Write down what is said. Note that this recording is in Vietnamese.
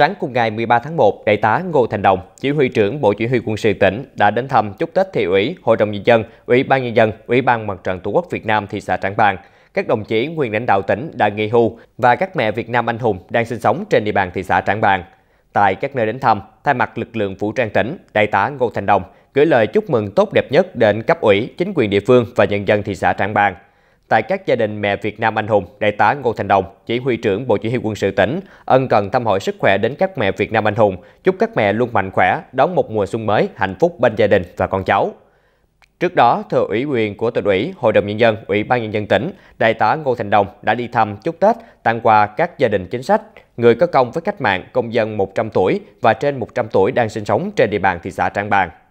Sáng cùng ngày 13 tháng 1, Đại tá Ngô Thành Đồng, Chỉ huy trưởng Bộ Chỉ huy quân sự tỉnh đã đến thăm chúc Tết thị ủy, Hội đồng nhân dân, Ủy ban nhân dân, Ủy ban Mặt trận Tổ quốc Việt Nam thị xã Trảng Bàng, các đồng chí nguyên lãnh đạo tỉnh đã nghỉ hưu và các mẹ Việt Nam anh hùng đang sinh sống trên địa bàn thị xã Trảng Bàng. Tại các nơi đến thăm, thay mặt lực lượng vũ trang tỉnh, Đại tá Ngô Thành Đồng gửi lời chúc mừng tốt đẹp nhất đến cấp ủy, chính quyền địa phương và nhân dân thị xã Trảng Bàng. Tại các gia đình mẹ Việt Nam anh hùng, Đại tá Ngô Thành Đồng, Chỉ huy trưởng Bộ Chỉ huy quân sự tỉnh, ân cần thăm hỏi sức khỏe đến các mẹ Việt Nam anh hùng, chúc các mẹ luôn mạnh khỏe, đón một mùa xuân mới hạnh phúc bên gia đình và con cháu. Trước đó, thừa ủy quyền của tỉnh ủy, Hội đồng Nhân dân, Ủy ban Nhân dân tỉnh, Đại tá Ngô Thành Đồng đã đi thăm chúc Tết, tặng quà các gia đình chính sách, người có công với cách mạng, công dân 100 tuổi và trên 100 tuổi đang sinh sống trên địa bàn thị xã Trảng Bàng.